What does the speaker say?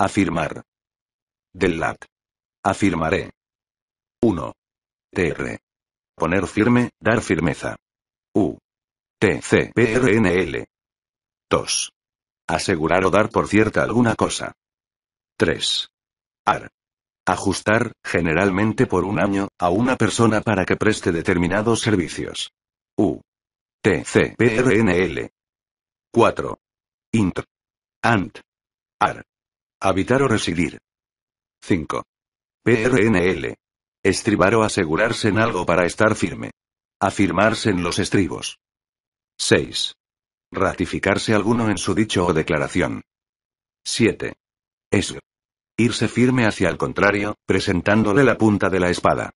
Afirmar. Del lat. Afirmaré. 1. TR. Poner firme, dar firmeza. U. L. 2. Asegurar o dar por cierta alguna cosa. 3. AR. Ajustar, generalmente por un año, a una persona para que preste determinados servicios. U. TCPRNL. 4. Int. ANT. AR. Habitar o residir. 5. PRNL. Estribar o asegurarse en algo para estar firme. Afirmarse en los estribos. 6. Ratificarse alguno en su dicho o declaración. 7. Es. Irse firme hacia el contrario, presentándole la punta de la espada.